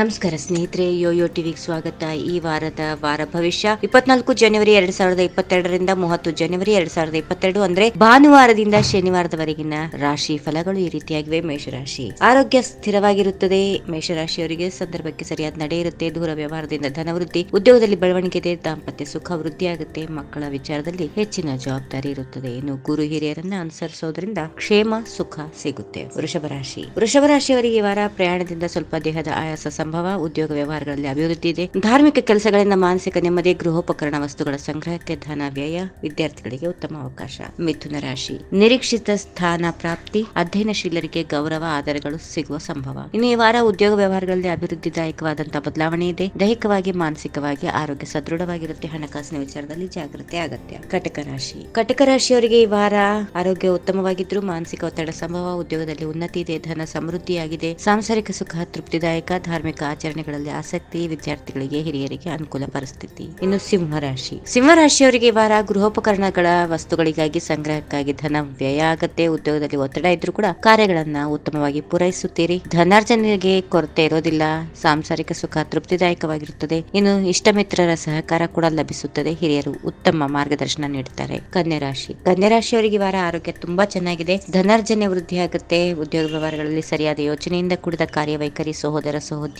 ನಮಸ್ಕಾರ ಸ್ನೇಹಿತರೆ ಯೋಯೋ ಟಿವಿಗೆ ಸ್ವಾಗತ ಈ ವಾರದ ವಾರ ಭವಿಷ್ಯ ಇಪ್ಪತ್ನಾಲ್ಕು ಜನವರಿ ಎರಡ್ ಸಾವಿರದ ಇಪ್ಪತ್ತೆರಡರಿಂದ ಮೂವತ್ತು ಜನವರಿ ಎರಡ್ ಸಾವಿರದ ಇಪ್ಪತ್ತೆರಡು ಅಂದ್ರೆ ಭಾನುವಾರದಿಂದ ಶನಿವಾರದವರೆಗಿನ ರಾಶಿ ಫಲಗಳು ಈ ರೀತಿಯಾಗಿವೆ ಮೇಷರಾಶಿ ಆರೋಗ್ಯ ಸ್ಥಿರವಾಗಿರುತ್ತದೆ ಮೇಷರಾಶಿಯವರಿಗೆ ಸಂದರ್ಭಕ್ಕೆ ಸರಿಯಾದ ನಡೆ ಇರುತ್ತೆ ದೂರ ವ್ಯವಹಾರದಿಂದ ವೃದ್ಧಿ ಉದ್ಯೋಗದಲ್ಲಿ ಬೆಳವಣಿಗೆ ಇದೆ ದಾಂಪತ್ಯ ಸುಖ ವೃದ್ಧಿಯಾಗುತ್ತೆ ಮಕ್ಕಳ ವಿಚಾರದಲ್ಲಿ ಹೆಚ್ಚಿನ ಜವಾಬ್ದಾರಿ ಇರುತ್ತದೆ ಇನ್ನು ಗುರು ಹಿರಿಯರನ್ನ ಅನುಸರಿಸೋದ್ರಿಂದ ಕ್ಷೇಮ ಸುಖ ಸಿಗುತ್ತೆ ವೃಷಭ ರಾಶಿ ವೃಷಭ ರಾಶಿಯವರಿಗೆ ಈ ವಾರ ಪ್ರಯಾಣದಿಂದ ಸ್ವಲ್ಪ ದೇಹದ ಆಯಾಸ ಸಂಭವ ಉದ್ಯೋಗ ವ್ಯವಹಾರಗಳಲ್ಲಿ ಅಭಿವೃದ್ಧಿ ಇದೆ ಧಾರ್ಮಿಕ ಕೆಲಸಗಳಿಂದ ಮಾನಸಿಕ ನೆಮ್ಮದಿ ಗೃಹೋಪಕರಣ ವಸ್ತುಗಳ ಸಂಗ್ರಹಕ್ಕೆ ಧನ ವ್ಯಯ ವಿದ್ಯಾರ್ಥಿಗಳಿಗೆ ಉತ್ತಮ ಅವಕಾಶ ಮಿಥುನ ರಾಶಿ ನಿರೀಕ್ಷಿತ ಸ್ಥಾನ ಪ್ರಾಪ್ತಿ ಅಧ್ಯಯನಶೀಲರಿಗೆ ಗೌರವ ಆಧಾರಗಳು ಸಿಗುವ ಸಂಭವ ಇನ್ನು ಈ ವಾರ ಉದ್ಯೋಗ ವ್ಯವಹಾರಗಳಲ್ಲಿ ಅಭಿವೃದ್ಧಿದಾಯಕವಾದಂತಹ ಬದಲಾವಣೆ ಇದೆ ದೈಹಿಕವಾಗಿ ಮಾನಸಿಕವಾಗಿ ಆರೋಗ್ಯ ಸದೃಢವಾಗಿರುತ್ತೆ ಹಣಕಾಸಿನ ವಿಚಾರದಲ್ಲಿ ಜಾಗೃತಿ ಅಗತ್ಯ ಕಟಕ ರಾಶಿ ಕಟಕ ರಾಶಿಯವರಿಗೆ ಈ ವಾರ ಆರೋಗ್ಯ ಉತ್ತಮವಾಗಿದ್ರು ಮಾನಸಿಕ ಒತ್ತಡ ಸಂಭವ ಉದ್ಯೋಗದಲ್ಲಿ ಉನ್ನತಿ ಇದೆ ಧನ ಸಮೃದ್ಧಿಯಾಗಿದೆ ಸಾಂಸಾರಿಕ ಸುಖ ತೃಪ್ತಿದಾಯಕ ಧಾರ್ಮಿಕ ಧಾರ್ಮಿಕ ಆಚರಣೆಗಳಲ್ಲಿ ಆಸಕ್ತಿ ವಿದ್ಯಾರ್ಥಿಗಳಿಗೆ ಹಿರಿಯರಿಗೆ ಅನುಕೂಲ ಪರಿಸ್ಥಿತಿ ಇನ್ನು ಸಿಂಹರಾಶಿ ಸಿಂಹರಾಶಿಯವರಿಗೆ ವಾರ ಗೃಹೋಪಕರಣಗಳ ವಸ್ತುಗಳಿಗಾಗಿ ಸಂಗ್ರಹಕ್ಕಾಗಿ ಧನ ವ್ಯಯ ಆಗತ್ತೆ ಉದ್ಯೋಗದಲ್ಲಿ ಒತ್ತಡ ಇದ್ರೂ ಕೂಡ ಕಾರ್ಯಗಳನ್ನ ಉತ್ತಮವಾಗಿ ಪೂರೈಸುತ್ತೀರಿ ಧನಾರ್ಜನೆಗೆ ಕೊರತೆ ಇರೋದಿಲ್ಲ ಸಾಂಸಾರಿಕ ಸುಖ ತೃಪ್ತಿದಾಯಕವಾಗಿರುತ್ತದೆ ಇನ್ನು ಇಷ್ಟ ಮಿತ್ರರ ಸಹಕಾರ ಕೂಡ ಲಭಿಸುತ್ತದೆ ಹಿರಿಯರು ಉತ್ತಮ ಮಾರ್ಗದರ್ಶನ ನೀಡುತ್ತಾರೆ ಕನ್ಯರಾಶಿ ಕನ್ಯರಾಶಿಯವರಿಗೆ ವಾರ ಆರೋಗ್ಯ ತುಂಬಾ ಚೆನ್ನಾಗಿದೆ ಧನಾರ್ಜನೆ ವೃದ್ಧಿಯಾಗುತ್ತೆ ಉದ್ಯೋಗ ವ್ಯವಹಾರಗಳಲ್ಲಿ ಸರಿಯಾದ ಯೋಚನೆಯಿಂದ ಕೂಡಿದ ಕಾರ್ಯವೈಖರಿ ಸಹೋದರ ಸಹೋದರಿ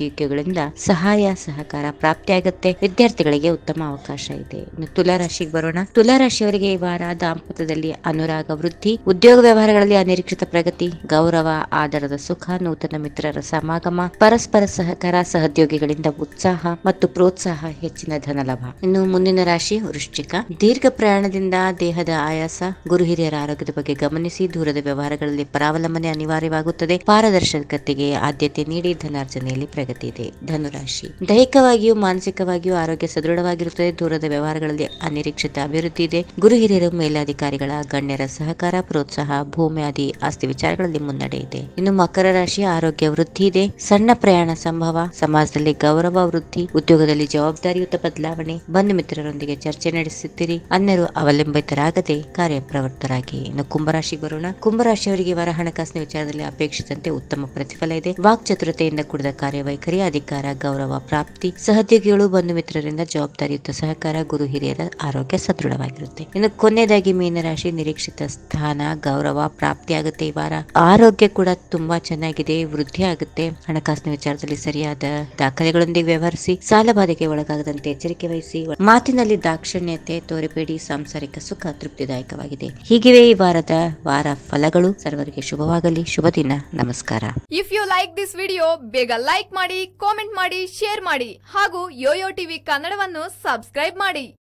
ಸಹಾಯ ಸಹಕಾರ ಪ್ರಾಪ್ತಿಯಾಗುತ್ತೆ ವಿದ್ಯಾರ್ಥಿಗಳಿಗೆ ಉತ್ತಮ ಅವಕಾಶ ಇದೆ ಇನ್ನು ತುಲಾರಾಶಿಗೆ ಬರೋಣ ರಾಶಿಯವರಿಗೆ ಈ ವಾರ ದಾಂಪತ್ಯದಲ್ಲಿ ಅನುರಾಗ ವೃದ್ಧಿ ಉದ್ಯೋಗ ವ್ಯವಹಾರಗಳಲ್ಲಿ ಅನಿರೀಕ್ಷಿತ ಪ್ರಗತಿ ಗೌರವ ಆಧಾರದ ಸುಖ ನೂತನ ಮಿತ್ರರ ಸಮಾಗಮ ಪರಸ್ಪರ ಸಹಕಾರ ಸಹೋದ್ಯೋಗಿಗಳಿಂದ ಉತ್ಸಾಹ ಮತ್ತು ಪ್ರೋತ್ಸಾಹ ಹೆಚ್ಚಿನ ಧನ ಲಾಭ ಇನ್ನು ಮುಂದಿನ ರಾಶಿ ವೃಶ್ಚಿಕ ದೀರ್ಘ ಪ್ರಯಾಣದಿಂದ ದೇಹದ ಆಯಾಸ ಗುರು ಹಿರಿಯರ ಆರೋಗ್ಯದ ಬಗ್ಗೆ ಗಮನಿಸಿ ದೂರದ ವ್ಯವಹಾರಗಳಲ್ಲಿ ಪರಾವಲಂಬನೆ ಅನಿವಾರ್ಯವಾಗುತ್ತದೆ ಪಾರದರ್ಶಕತೆಗೆ ಆದ್ಯತೆ ನೀಡಿ ಧನಾರ್ಜನೆಯಲ್ಲಿ ಪ್ರಗತಿ ಅಗತ್ಯ ಇದೆ ಧನುರಾಶಿ ದೈಹಿಕವಾಗಿಯೂ ಮಾನಸಿಕವಾಗಿಯೂ ಆರೋಗ್ಯ ಸದೃಢವಾಗಿರುತ್ತದೆ ದೂರದ ವ್ಯವಹಾರಗಳಲ್ಲಿ ಅನಿರೀಕ್ಷಿತ ಅಭಿವೃದ್ಧಿ ಇದೆ ಗುರು ಹಿರಿಯರು ಮೇಲಾಧಿಕಾರಿಗಳ ಗಣ್ಯರ ಸಹಕಾರ ಪ್ರೋತ್ಸಾಹ ಭೂಮಿ ಆದಿ ಆಸ್ತಿ ವಿಚಾರಗಳಲ್ಲಿ ಮುನ್ನಡೆ ಇದೆ ಇನ್ನು ಮಕರ ರಾಶಿ ಆರೋಗ್ಯ ವೃದ್ಧಿ ಇದೆ ಸಣ್ಣ ಪ್ರಯಾಣ ಸಂಭವ ಸಮಾಜದಲ್ಲಿ ಗೌರವ ವೃದ್ಧಿ ಉದ್ಯೋಗದಲ್ಲಿ ಜವಾಬ್ದಾರಿಯುತ ಬದಲಾವಣೆ ಬಂಧು ಮಿತ್ರರೊಂದಿಗೆ ಚರ್ಚೆ ನಡೆಸುತ್ತೀರಿ ಅನ್ಯರು ಅವಲಂಬಿತರಾಗದೆ ಕಾರ್ಯಪ್ರವೃತ್ತರಾಗಿ ಇನ್ನು ಕುಂಭರಾಶಿ ಬರೋಣ ಕುಂಭರಾಶಿಯವರಿಗೆ ವರ ಹಣಕಾಸಿನ ವಿಚಾರದಲ್ಲಿ ಅಪೇಕ್ಷಿತಂತೆ ಉತ್ತಮ ಪ್ರತಿಫಲ ಇದೆ ವಾಕ್ ಚತುರತೆಯಿಂದ ಕೂಡಿದ ಕಾರ್ಯವೈ ನಾಯಕರೇ ಅಧಿಕಾರ ಗೌರವ ಪ್ರಾಪ್ತಿ ಸಹದ್ಯೋಗಿಗಳು ಬಂಧು ಮಿತ್ರರಿಂದ ಜವಾಬ್ದಾರಿಯುತ ಸಹಕಾರ ಗುರು ಹಿರಿಯರ ಆರೋಗ್ಯ ಸದೃಢವಾಗಿರುತ್ತೆ ಇನ್ನು ಕೊನೆಯದಾಗಿ ಮೀನರಾಶಿ ನಿರೀಕ್ಷಿತ ಸ್ಥಾನ ಗೌರವ ಪ್ರಾಪ್ತಿ ಆಗುತ್ತೆ ಈ ವಾರ ಆರೋಗ್ಯ ಕೂಡ ತುಂಬಾ ಚೆನ್ನಾಗಿದೆ ವೃದ್ಧಿ ಆಗುತ್ತೆ ಹಣಕಾಸಿನ ವಿಚಾರದಲ್ಲಿ ಸರಿಯಾದ ದಾಖಲೆಗಳೊಂದಿಗೆ ವ್ಯವಹರಿಸಿ ಸಾಲ ಬಾಧೆಗೆ ಒಳಗಾಗದಂತೆ ಎಚ್ಚರಿಕೆ ವಹಿಸಿ ಮಾತಿನಲ್ಲಿ ದಾಕ್ಷಿಣ್ಯತೆ ತೋರಿಬೇಡಿ ಸಾಂಸಾರಿಕ ಸುಖ ತೃಪ್ತಿದಾಯಕವಾಗಿದೆ ಹೀಗಿವೆ ಈ ವಾರದ ವಾರ ಫಲಗಳು ಸರ್ವರಿಗೆ ಶುಭವಾಗಲಿ ಶುಭ ದಿನ ನಮಸ್ಕಾರ if you like this video ಬೇಗ ಲೈಕ್ ಮಾಡಿ ಮಾಡಿ ಕಾಮೆಂಟ್ ಮಾಡಿ ಶೇರ್ ಮಾಡಿ ಹಾಗೂ ಯೋಯೋ ಟಿವಿ ಕನ್ನಡವನ್ನು ಸಬ್ಸ್ಕ್ರೈಬ್ ಮಾಡಿ